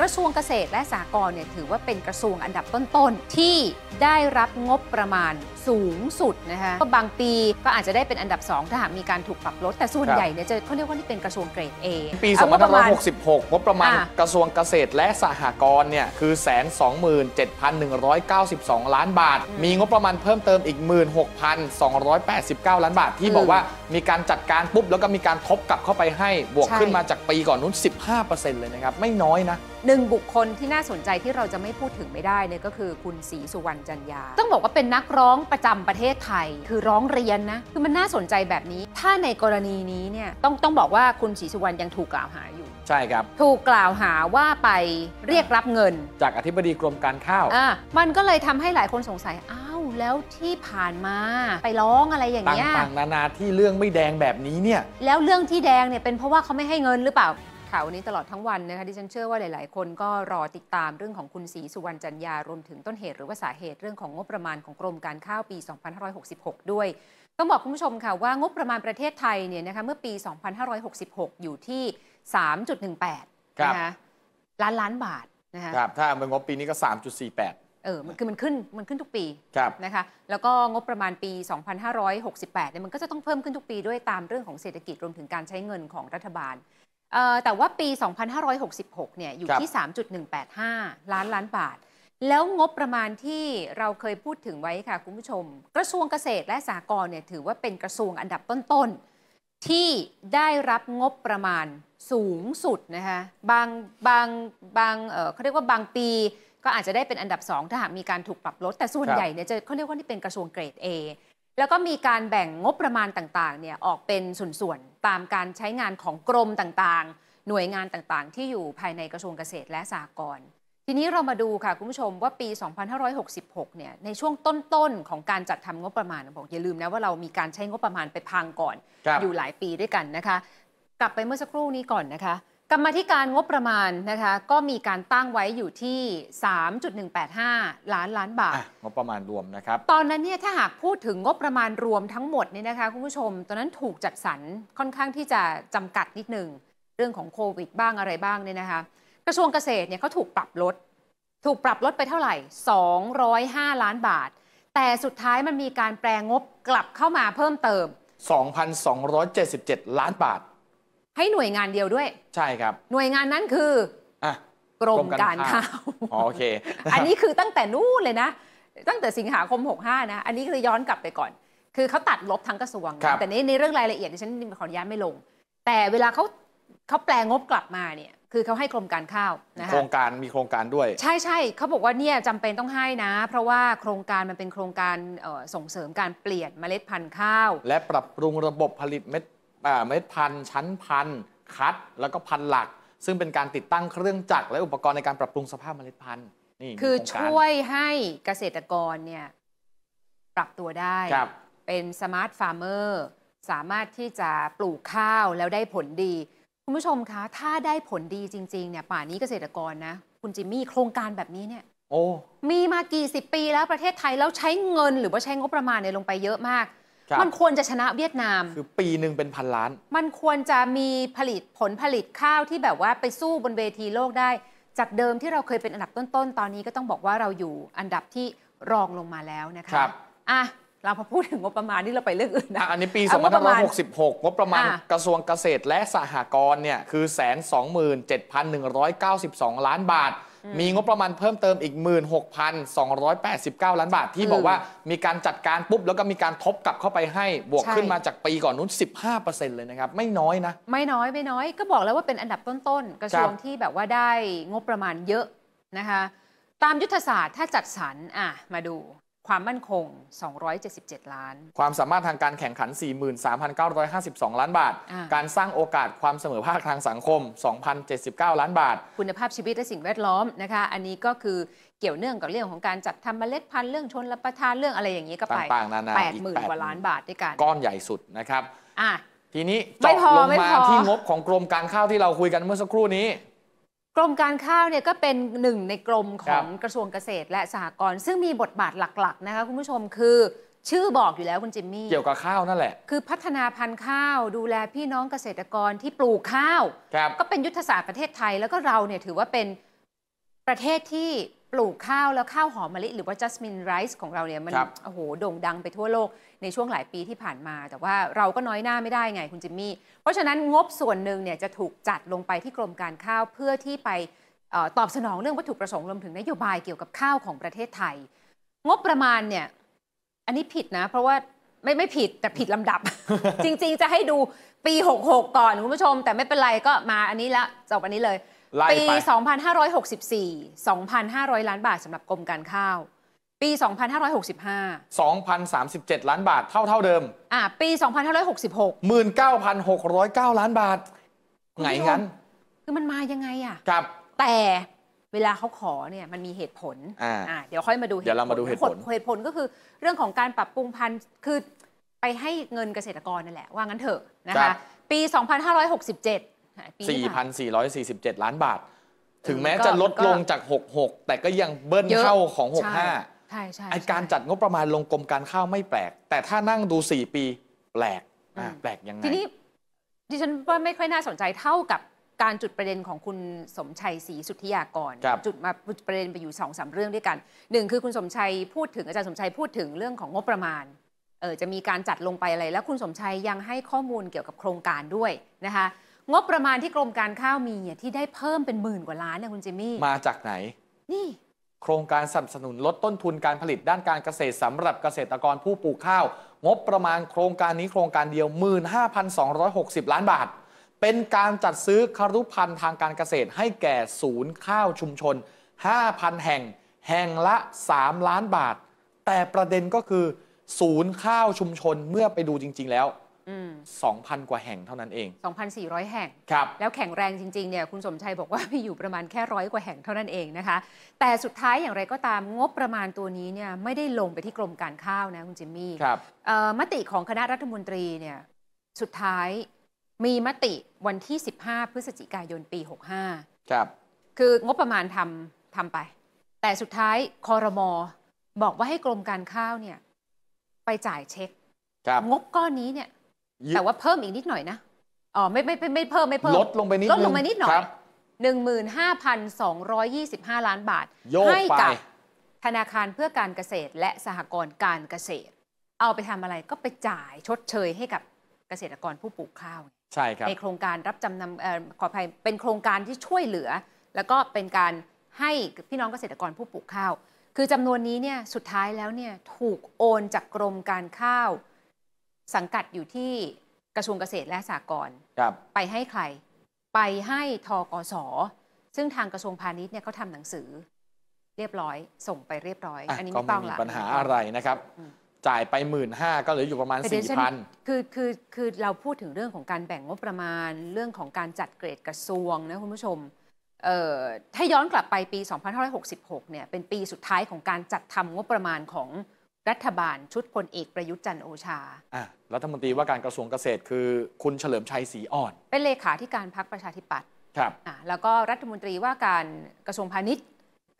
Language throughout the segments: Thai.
กระทรวงเกษตรและสหกรณ์เนี่ยถือว่าเป็นกระทรวงอันดับต้นๆที่ได้รับงบประมาณสูงสุดนะคะก็บางปีก็อาจจะได้เป็นอันดับ2ถ้าหากมีการถูกปรับลดแต่ส่วนใหญ่เนี่ยจะเขาเรียกว่านี่เป็นกระทรวงเกรด A ปี2566งบประมาณกระทรวงเกษตรและสหกรณ์เนี่ยคือแสนสองหมื่นเจ็ดพันหนึ่งร้อยเก้าสิบสองล้านบาท มีงบประมาณเพิ่มเติมอีกหมื่นหกพันสองร้อยแปดสิบเก้าล้านบาทที่บอกว่ามีการจัดการปุ๊บแล้วก็มีการทบกลับเข้าไปให้บวกขึ้นมาจากปีก่อนนู้น15%เลยนะครับไม่น้อยนะหนึ่งบุคคลที่น่าสนใจที่เราจะไม่พูดถึงไม่ได้เนี่ยก็คือคุณศรีสุวรรณจันยา ต้องบอกว่าเป็นนักร้องประจำประเทศไทย คือร้องเรียนนะ คือมันน่าสนใจแบบนี้ ถ้าในกรณีนี้เนี่ยต้องต้องบอกว่าคุณศรีสุวรรณยังถูกกล่าวหาอยู่ ใช่ครับถูกกล่าวหาว่าไปเรียกรับเงิน จากอธิบดีกรมการข้าวอ่ะมันก็เลยทำให้หลายคนสงสัยอ้าวแล้วที่ผ่านมาไปร้องอะไรอย่างเงี้ยต่างๆนานาที่เรื่องไม่แดงแบบนี้เนี่ยแล้วเรื่องที่แดงเนี่ยเป็นเพราะว่าเขาไม่ให้เงินหรือเปล่าข่าววันนี้ตลอดทั้งวันนะคะที่ฉันเชื่อว่าหลายๆ คนก็รอติดตามเรื่องของคุณศรีสุวรรณจันยา รวมถึงต้นเหตุหรือว่าสาเหตุ เรื่องของงบประมาณของกรมการข้าวปี 2566 ด้วยต้องบอกคุณผู้ชมค่ะว่างบประมาณประเทศไทยเนี่ยนะคะเมื่อปี 2566 อยู่ที่ 3.18 นะคะล้านล้านบาทนะคะครับ ถ้าเป็นงบปีนี้ก็ 3.48เออ มันคือมันขึ้น มันขึ้นทุกปีนะคะ แล้วก็งบประมาณปี 2568เนี่ยมันก็จะต้องเพิ่มขึ้นทุกปีด้วยตามเรื่องของเศรษฐกิจรวมถึงการใช้เงินของรัฐบาลแต่ว่าปี 2566เนี่ย อยู่ที่ 3.185 ล้านล้านบาท แล้วงบประมาณที่เราเคยพูดถึงไว้ค่ะคุณผู้ชม กระทรวงเกษตรและสหกรณ์เนี่ยถือว่าเป็นกระทรวงอันดับต้น ๆ ที่ได้รับงบประมาณสูงสุดนะคะ บางบางบางเขาเรียกว่าบางปีก็อาจจะได้เป็นอันดับสองถ้าหากมีการถูกปรับลด แต่ส่วนใหญ่เนี่ยจะเขาเรียกว่านี่เป็นกระทรวงเกรด A แล้วก็มีการแบ่งงบประมาณต่างๆ เนี่ยออกเป็นส่วน ๆ ตามการใช้งานของกรมต่างๆ หน่วยงานต่างๆ ที่อยู่ภายในกระทรวงเกษตรและสหกรณ์ทีนี้เรามาดูค่ะคุณผู้ชมว่าปี 2566เนี่ยในช่วงต้นๆ ของการจัดทำงบประมาณบอกอย่าลืมนะว่าเรามีการใช้งบประมาณไปพังก่อนอยู่หลายปีด้วยกันนะคะ กลับไปเมื่อสักครู่นี้ก่อนนะคะกรรมธิการงบประมาณนะคะ ก็มีการตั้งไว้อยู่ที่ 3.185 ล้านล้านบาท งบประมาณรวมนะครับ ตอนนั้นเนี่ยถ้าหากพูดถึงงบประมาณรวมทั้งหมดเนี่ยนะคะคุณผู้ชม ตอนนั้นถูกจัดสรรค่อนข้างที่จะจำกัดนิดหนึ่งเรื่องของโควิดบ้างอะไรบ้างเนี่ยนะคะกระทรวงเกษตรเนี่ยเขาถูกปรับลด ถูกปรับลดไปเท่าไหร่ 205 ล้านบาท แต่สุดท้ายมันมีการแปลงบกลับเข้ามาเพิ่มเติม 2,277 ล้านบาทให้หน่วยงานเดียวด้วย ใช่ครับ หน่วยงานนั้นคืออกรมการข่าวอ๋อโอเค อันนี้คือตั้งแต่นู่นเลยนะ ตั้งแต่สิงหาคม 65 นะ อันนี้คือย้อนกลับไปก่อน คือเขาตัดลบทั้งกระทรวง แต่ในในเรื่องรายละเอียดที่ฉันขออนุญาตไม่ลง แต่เวลาเขาเขาแปลงบกลับมาเนี่ยคือเขาให้กรมการข้าวนะคะโครงการมีโครงการด้วย ใช่ใช่ เขาบอกว่าเนี่ยจำเป็นต้องให้นะ เพราะว่าโครงการมันเป็นโครงการส่งเสริมการเปลี่ยนเมล็ดพันธุ์ข้าว และปรับปรุงระบบผลิตเม็ดเมล็ดพันธุ์ชั้นพันธุ์คัดแล้วก็พันธุ์หลัก ซึ่งเป็นการติดตั้งเครื่องจักร และอุปกรณ์ในการปรับปรุงสภาพเมล็ดพันธุ์นี่คือช่วยให้เกษตรกรเนี่ยปรับตัวได้ เป็นสมาร์ทฟาร์มเมอร์สามารถที่จะปลูกข้าวแล้วได้ผลดี คุณผู้ชมคะ ถ้าได้ผลดีจริงๆเนี่ยป่านี้เกษตรกรนะ คุณจิมมี่โครงการแบบนี้เนี่ยโอ้มีมากี่สิบปีแล้วประเทศไทยแล้วใช้เงิน หรือว่าใช้งบประมาณเนี่ยลงไปเยอะมากมันควรจะชนะเวียดนาม คือปีหนึ่งเป็นพันล้าน มันควรจะมีผลิตผลผลิตข้าวที่แบบว่าไปสู้บนเวทีโลกได้ จากเดิมที่เราเคยเป็นอันดับต้นๆ ตอนนี้ก็ต้องบอกว่าเราอยู่อันดับที่รองลงมาแล้วนะคะครับ อ่ะ เราพอพูดถึงงบประมาณนี่เราไปเรื่องอื่นนะอันนี้ปี2566งบประมาณงบประมาณกระทรวงเกษตรและสหกรณ์เนี่ยคือแสสนนนนอองงหหมื่่เเจ็ดพัึร้้ยกาสิบสองล้านบาทมีงบประมาณเพิ่มเติมอีก 16,289 ล้านบาท ที่บอกว่ามีการจัดการปุ๊บแล้วก็มีการทบกลับเข้าไปให้บวกขึ้นมาจากปีก่อนนู้น15%เลยนะครับ ไม่น้อยนะ ไม่น้อยไม่น้อยก็บอกแล้วว่าเป็นอันดับต้นๆ กระทรวงที่แบบว่าได้งบประมาณเยอะ นะคะ ตามยุทธศาสตร์ถ้าจัดสรรอ่ะมาดูความมั่นคง 277 ล้าน ความสามารถทางการแข่งขัน 43,952 ล้านบาท การสร้างโอกาสความเสมอภาคทางสังคม 2,079 ล้านบาท คุณภาพชีวิตและสิ่งแวดล้อมนะคะ อันนี้ก็คือเกี่ยวเนื่องกับเรื่องของการจัดทำเมล็ดพันธุ์เรื่องชนรับประทานเรื่องอะไรอย่างนี้ก็ไปต่างๆนานา8 0 0 0 0กว่าล้านบาทด้วยกัน ก้อนใหญ่สุดนะครับอ่ะทีนี้จบลงมาที่งบของกรมการข้าวที่เราคุยกันเมื่อสักครู่นี้กรมการข้าวเนี่ยก็เป็นหนึ่งในกรมของกระทรวงเกษตรและสหกรณ์ซึ่งมีบทบาทหลัก ๆ นะคะคุณผู้ชมคือชื่อบอกอยู่แล้วคุณจิมมี่เกี่ยวกับข้าวนั่นแหละคือ พัฒนาพันธุ์ข้าวดูแลพี่น้องเกษตรกรที่ปลูกข้าวก็เป็นยุทธศาสตร์ประเทศไทยแล้วก็เราเนี่ยถือว่าเป็นประเทศที่ปลูกข้าวแล้วข้าวหอมมะลิ หรือว่าจัสมินไรซ์ของเราเนี่ย มันโอ้โหโด่งดังไปทั่วโลกในช่วงหลายปีที่ผ่านมา แต่ว่าเราก็น้อยหน้าไม่ได้ไงคุณจิมมี่ เพราะฉะนั้นงบส่วนหนึ่งเนี่ยจะถูกจัดลงไปที่กรมการข้าวเพื่อที่ไปออตอบสนองเรื่องวัตถุประสงค์รวมถึงนโยบายเกี่ยวกับข้าวของประเทศไทย งบประมาณเนี่ยอันนี้ผิดนะเพราะว่าไม่ไม่ผิดแต่ผิดลำดับจริงๆจะให้ดูปี66ก่อนคุณผู้ชม แต่ไม่เป็นไรก็มาอันนี้ละจบอันนี้เลยปี 2564 2,500 ล้านบาทสำหรับกรมการข้าว ปี 2,565 2,037 ล้านบาท เท่าเท่าๆเดิม อ่า ปี 2,566 19,609 ล้านบาท ไงงั้น คือมันมายังไงอ่ะครับ แต่เวลาเขาขอเนี่ยมันมีเหตุผล อ่า เดี๋ยวค่อยมาดูเดี๋ยวเรามาดูเหตุผล เหตุผลก็คือเรื่องของการปรับปรุงพันธุ์ คือไปให้เงินเกษตรกรนั่นแหละ ว่างั้นเถอะนะคะ ปี 2567 4,447 ล้านบาท ถึงแม้จะลดลงจาก 66 แต่ก็ยังเบิ้ลเข้าของ 65ใช่ใช่การจัดงบประมาณลงกรมการข้าวไม่แปลก แต่ถ้านั่งดู 4 ปีแปลกแปลกยังไง ทีนี้ดิฉันว่าไม่ค่อยน่าสนใจเท่ากับการจุดประเด็นของคุณสมชัยศรีสุทธิยากรจุดมาประเด็นไปอยู่สองสาเรื่องด้วยกัน หนึ่งคือคุณสมชัยพูดถึงอาจารย์สมชัยพูดถึงเรื่องของงบประมาณ เออจะมีการจัดลงไปอะไรแล้วคุณสมชัยยังให้ข้อมูลเกี่ยวกับโครงการด้วยนะคะงบประมาณที่กรมการข้าวมีที่ได้เพิ่มเป็นหมื่นกว่าล้านเนี่ยคุณจิมมี่ มาจากไหน นี่ โครงการสนับสนุนลดต้นทุนการผลิตด้านการเกษตรสำหรับเกษตรกรผู้ปลูกข้าว งบประมาณโครงการนี้โครงการเดียว 15,260 ล้านบาท เป็นการจัดซื้อคารุพันธ์ทางการเกษตรให้แก่ศูนย์ข้าวชุมชน 5,000 แห่ง แห่งละ 3 ล้านบาท แต่ประเด็นก็คือศูนย์ข้าวชุมชนเมื่อไปดูจริง ๆ แล้ว2,000 กว่าแห่งเท่านั้นเอง 2,400 แห่ง ครับ แล้วแข็งแรงจริงๆ เนี่ย คุณสมชัยบอกว่ามีอยู่ประมาณแค่ร้อยกว่าแห่งเท่านั้นเองนะคะ แต่สุดท้ายอย่างไรก็ตามงบประมาณตัวนี้เนี่ยไม่ได้ลงไปที่กรมการข้าวนะคุณจิมมี่ ครับ มติของคณะรัฐมนตรีเนี่ยสุดท้ายมีมติวันที่ 15 พฤศจิกายนปี 65 ครับ คืองบประมาณทำทำไป แต่สุดท้ายคอรมอบอกว่าให้กรมการข้าวเนี่ยไปจ่ายเช็คงบก้อนนี้เนี่ยแต่ว่าเพิ่มอีกนิดหน่อยนะอ๋อไม่ไม่ไม่เพิ่มไม่เพิ่มลดลงไปนิดลดลงมานิดหน่อยหหหนนนึ่่่งงมื้้าพัสสออรยยีิบห้าล้านบาทให้กับธนาคารเพื่อการเกษตรและสหกรณ์การเกษตร เอาไปทำอะไรก็ไปจ่ายชดเชยให้กับเกษตรกรผู้ปลูกข้าวใช่ครับในโครงการรับจำนำขออภัยเป็นโครงการที่ช่วยเหลือ แล้วก็เป็นการให้พี่น้องเกษตรกรผู้ปลูกข้าวคือจำนวนนี้เนี่ยสุดท้ายแล้วเนี่ยถูกโอนจากกรมการข้าวสังกัดอยู่ที่กระทรวงเกษตรและสหกรณ์ไปให้ใคร ไปให้ทกสซึ่งทางกระทรวงพาณิชย์เนี่ยเขาทำหนังสือเรียบร้อย ส่งไปเรียบร้อย อันนี้ไม่ต้องละปัญหาอะไรนะครับ จ่ายไปหมื่นห้าก็เหลืออยู่ประมาณสี่พันคือคือคือเราพูดถึงเรื่องของการแบ่งงบประมาณ เรื่องของการจัดเกรดกระทรวงนะคุณผู้ชม เออถ้าย้อนกลับไปปี2566เนี่ย เป็นปีสุดท้ายของการจัดทำงบประมาณของรัฐบาลชุดพลเอก ประยุทธ์จันโอชาอ่ะรัฐมนตรีว่าการกระทรวงเกษตรคือ คุณเฉลิมชัยศรีอ่อน เป็นเลขาธิการพรรคประชาธิปัตย์ ครับอ่ะแล้วก็รัฐมนตรีว่าการกระทรวงพาณิชย์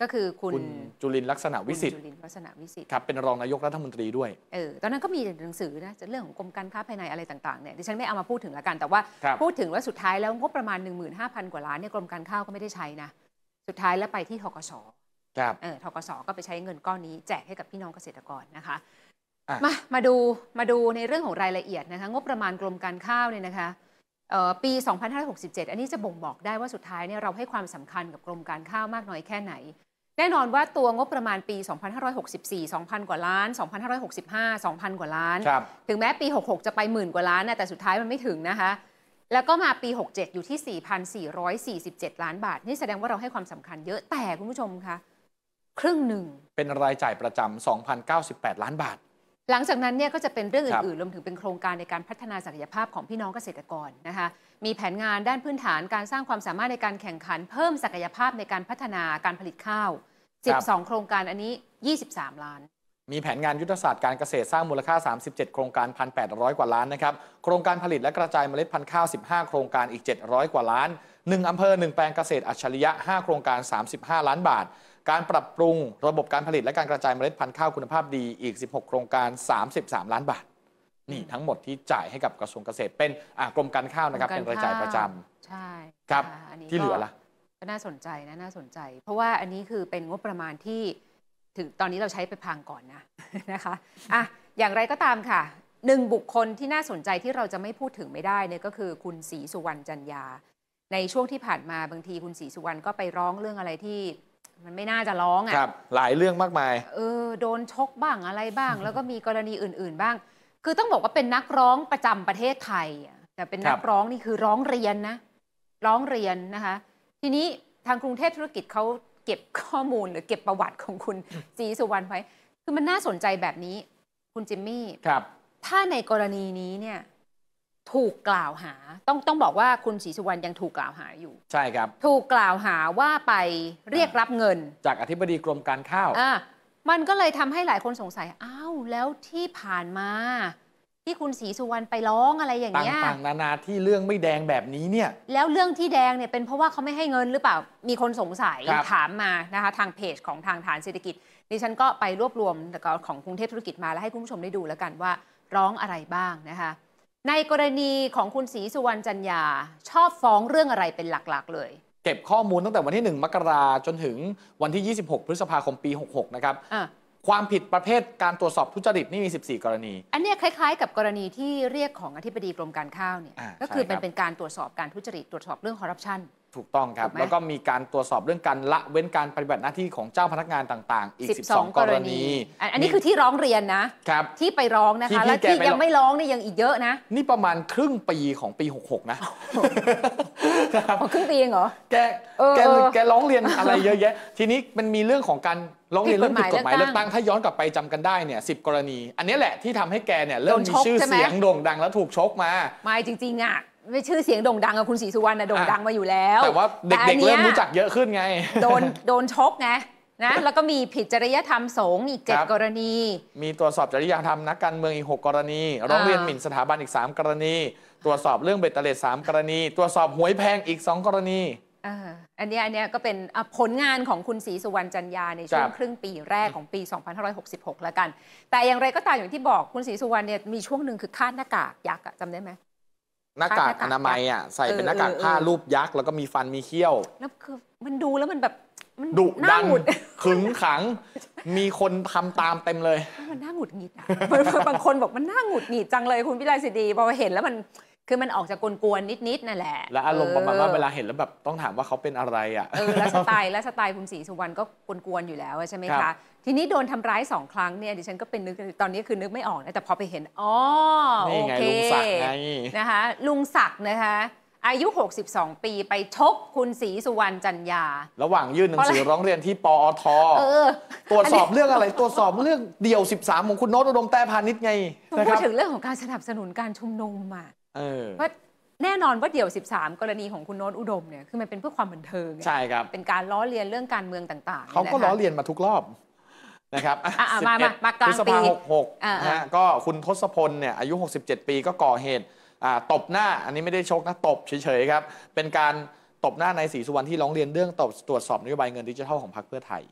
ก็คือคุณจุลินลักษณะวิสิทธิ์จุลินลักษณะวิสิทธิ์ครับ เป็นรองนายกรัฐมนตรีด้วย เออ ตอนนั้นก็มีหนังสือนะเรื่องของกรมการค้าภายในอะไรต่างๆ เนี่ยดิฉันไม่เอามาพูดถึงละกัน แต่ว่า พูดถึงว่าสุดท้ายแล้วงบประมาณ 15,000 กว่าล้านเนี่ยกรมการข้าวก็ไม่ได้ใช้นะ สุดท้ายแล้วไปที่ทกศเออทกศก็ไปใช้เงินก้อนนี้แจกให้กับพี่น้องเกษตรกรนะคะมามาดูมาดูในเรื่องของรายละเอียดนะคะ งบประมาณกรมการข้าวเนี่ยนะคะปี 2567 อันนี้จะบ่งบอกได้ว่าสุดท้ายเนี่ยเราให้ความสำคัญกับกรมการข้าวมากน้อยแค่ไหน แน่นอนว่าตัวงบประมาณปี 2564 2,000 กว่าล้าน 2,565 2,000 กว่าล้าน ถึงแม้ปี 66 จะไปหมื่นกว่าล้านนะแต่สุดท้ายมันไม่ถึงนะคะ แล้วก็มาปี 67 อยู่ที่ 4,447 ล้านบาทนี่แสดงว่าเราให้ความสำคัญเยอะแต่คุณผู้ชมคะครึ่งหนึ่งเป็นรายจ่ายประจำ2,098ล้านบาท หลังจากนั้นเนี่ยก็จะเป็นเรื่องอื่นๆ รวมถึงเป็นโครงการในการพัฒนาศักยภาพของพี่น้องเกษตรกรนะคะมีแผนงานด้านพื้นฐาน การสร้างความสามารถในการแข่งขันเพิ่มศักยภาพในการพัฒนาการผลิตข้าว 12 โครงการอันนี้ 23 ล้าน มีแผนงานยุทธศาสตร์การเกษตรสร้างมูลค่า 37 โครงการ 1,800 กว่าล้านนะครับโครงการผลิตและกระจายเมล็ดพันธุ์ข้าว 15 โครงการอีก 700 กว่าล้าน 1อำเภอ 1 แปลงเกษตรอัจฉริยะ 5 โครงการ 35 ล้านบาทการปรับปรุงระบบการผลิตและการกระจายเมล็ดพันธุ์ข้าวคุณภาพดีอีก 16 โครงการ 33 ล้านบาทนี่ทั้งหมดที่จ่ายให้กับกระทรวงเกษตรเป็นกรมการข้าวนะครับเป็นรายจ่ายประจำใช่ครับที่เหลือล่ะก็น่าสนใจนะน่าสนใจ เพราะว่าอันนี้คือเป็นงบประมาณที่ถึงตอนนี้เราใช้ไปพังก่อนนะนะคะอ่ะอย่างไรก็ตามค่ะหนึ่งบุคคลที่น่าสนใจที่เราจะไม่พูดถึงไม่ได้เนี่ยก็คือคุณศรีสุวรรณจันยาในช่วงที่ผ่านมาบางทีคุณศรีสุวรรณก็ไปร้องเรื่องอะไรที่มันไม่น่าจะร้องอ่ะครับหลายเรื่องมากมาย เออโดนชกบ้างอะไรบ้าง แล้วก็มีกรณีอื่น ๆ บ้าง คือต้องบอกว่าเป็นนักร้องประจำประเทศไทยแต่เป็นนักร้องนี่คือร้องเรียนนะร้องเรียนนะคะ ทีนี้ทางกรุงเทพธุรกิจเขาเก็บข้อมูลหรือเก็บประวัติของคุณจีสุวรรณไว้คือมันน่าสนใจแบบนี้ คุณจิมมี่ ครับ ถ้าในกรณีนี้เนี่ยถูกกล่าวหาต้องต้องบอกว่าคุณศรีสุวรรณยังถูกกล่าวหาอยู่ ใช่ครับ ถูกกล่าวหาว่าไปเรียกรับเงิน จากอธิบดีกรมการข้าวอ่ะมันก็เลยทำให้หลายคนสงสัยอ้าวแล้วที่ผ่านมา ที่คุณศรีสุวรรณไปร้องอะไรอย่างเงี้ยต่างๆนานาที่เรื่องไม่แดงแบบนี้เนี่ย แล้วเรื่องที่แดงเนี่ยเป็นเพราะว่าเขาไม่ให้เงินหรือเปล่ามีคนสงสัยถามมานะคะ ทางเพจของทางฐานเศรษฐกิจดิฉันก็ไปรวบรวมของกรุงเทพธุรกิจมาแล้วให้คุณผู้ชมได้ดูแล้วกันว่าร้องอะไรบ้างนะคะในกรณีของคุณศรีสุวรรณจันยาชอบฟ้องเรื่องอะไรเป็นหลักๆ เลย เก็บข้อมูลตั้งแต่วันที่ 1 มกราจนถึงวันที่ 26 พฤษภาคมปี 66 นะครับความผิดประเภทการตรวจสอบทุจริตนี่มี 14 กรณี อันนี้คล้าย ๆกับกรณีที่เรียกของอธิบดีกรมการข้าวเนี่ยก็คือเป็นเป็นการตรวจสอบการทุจริตตรวจสอบเรื่องคอร์รัปชันถูกต้องครับ แล้วก็มีการตรวจสอบเรื่องการละเว้นการปฏิบัติหน้าที่ของเจ้าพนักงานต่างๆ อีก 12 กรณี อันนี้คือที่ร้องเรียนนะ ครับ ที่ไปร้องนะคะ และที่ยังไม่ร้องนี่ยังอีกเยอะนะ นี่ประมาณครึ่งปีของปี 66 นะ ครึ่งปีเองเหรอ แกแกร้องเรียนอะไรเยอะแยะ ทีนี้มันมีเรื่องของการร้องเรียนเรื่องผิดกฎหมายเลือกตั้งถ้าย้อนกลับไปจำกันได้เนี่ยสิกรณี อันนี้แหละที่ทำให้แกเนี่ยเริ่มมีชื่อเสียงโด่งดังแล้วถูกชกมา ไม่จริงๆอ่ะไม่ชื่อเสียงโด่งดังกับคุณศรีสุวรรณนะโด่งดังมาอยู่แล้ว แต่ว่าเด็กๆ เริ่มรู้จักเยอะขึ้นไง โดนโดนชกไงนะ แล้วก็มีผิดจริยธรรมสงฆ์อีก 7 กรณี มีตรวจสอบจริยธรรมนักการเมืองอีกหกรณีร้องเรียนหมิ่นสถาบันอีก 3 กรณี ตรวจสอบเรื่องเบ็ดเตล็ดมกรณีตรวจสอบหวยแพงอีก 2 กรณีอันนี้อันนี้ก็เป็นผลงานของคุณศรีสุวรรณจันยา ในช่วงครึ่งปีแรกของปี2566แล้วกัน แต่อย่างไรก็ตามอย่างที่บอกคุณศรีสุวรรณเนี่ยมีช่วงหนึ่งคือคาดหน้ากากยักษ์จำได้ไหมหน้ากากอนามัยอ่ะใส่เป็นหน้ากากผ้ารูปยักษ์แล้วก็มีฟันมีเขี้ยวแล้วคือมันดูแล้วมันแบบมันดุดันขึงขังมีคนทำตามเต็มเลย มันน่าหงุดหงิดอ่ะบางคนบอกมันน่าหงุดหงิดจังเลยคุณพิไลสิดีพอเห็นแล้วมันคือมันออกจากกลวนๆนิดๆนั่นแหละ และอารมณ์ประมาณว่าเวลาเห็นแล้วแบบต้องถามว่าเขาเป็นอะไรอ่ะเออและสไตล์และสไตล์คุณศรีสุวรรณก็กวนๆอยู่แล้วใช่ไหมคะ ทีนี้โดนทำร้ายสองครั้งเนี่ยดิฉันก็เป็นนึกตอนนี้คือนึกไม่ออกนะ แต่พอไปเห็น อ๋อโอเคลุงศักดิ์ไงนะคะลุงศักดิ์นะคะอายุ 62 ปีไปชกคุณศรีสุวรรณจันยาระหว่างยื่นหนังสือร้องเรียนที่ปอทออตรวจสอบเรื่องอะไรตรวจสอบเรื่องเดี่ยว 13ของคุณโนตอุดมแต้พานิชไงพูดถึงเรื่องของการสนับสนุนการชุมนุมอ่ะเพราะแน่นอนว่าเดี่ยว 13 กรณีของคุณโน้ตอุดมเนี่ยคือมันเป็นเพื่อความบันเทิง ใช่ครับ เป็นการล้อเลียนเรื่องการเมืองต่างๆ เขาก็ล้อเลียนมาทุกรอบนะครับมามามากลางปีหกหกนะฮะก็คุณทศพลเนี่ยอายุ 67 ปีก็ก่อเหตุ ตบหน้าอันนี้ไม่ได้ชกนะ ตบเฉย ๆ ครับ เป็นการตบหน้าในสีสุวรรณที่ร้องเรียนเรื่องตบตรวจสอบนโยบายเงินดิจิทัลของพรรคเพื่อไทย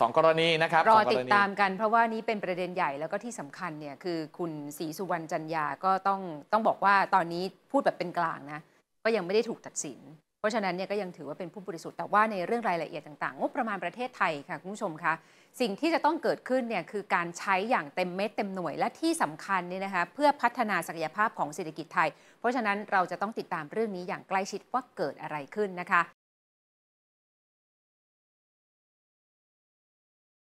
สองกรณีนะครับรอติดตามกันเพราะว่านี้เป็นประเด็นใหญ่แล้วก็ที่สำคัญเนี่ยคือคุณศรีสุวรรณจันยาก็ต้องต้องบอกว่าตอนนี้พูดแบบเป็นกลางนะ ก็ยังไม่ได้ถูกตัดสินเพราะฉะนั้นเนี่ยก็ยังถือว่าเป็นผู้บริสุทธิ์ แต่ว่าในเรื่องรายละเอียดต่างๆ งบประมาณประเทศไทยค่ะคุณผู้ชมคะสิ่งที่จะต้องเกิดขึ้นเนี่ยคือการใช้อย่างเต็มเม็ดเต็มหน่วย และที่สำคัญเนี่ยนะคะเพื่อพัฒนาศักยภาพของเศรษฐกิจไทย เพราะฉะนั้นเราจะต้องติดตามเรื่องนี้อย่างใกล้ชิดว่าเกิดอะไรขึ้นนะคะ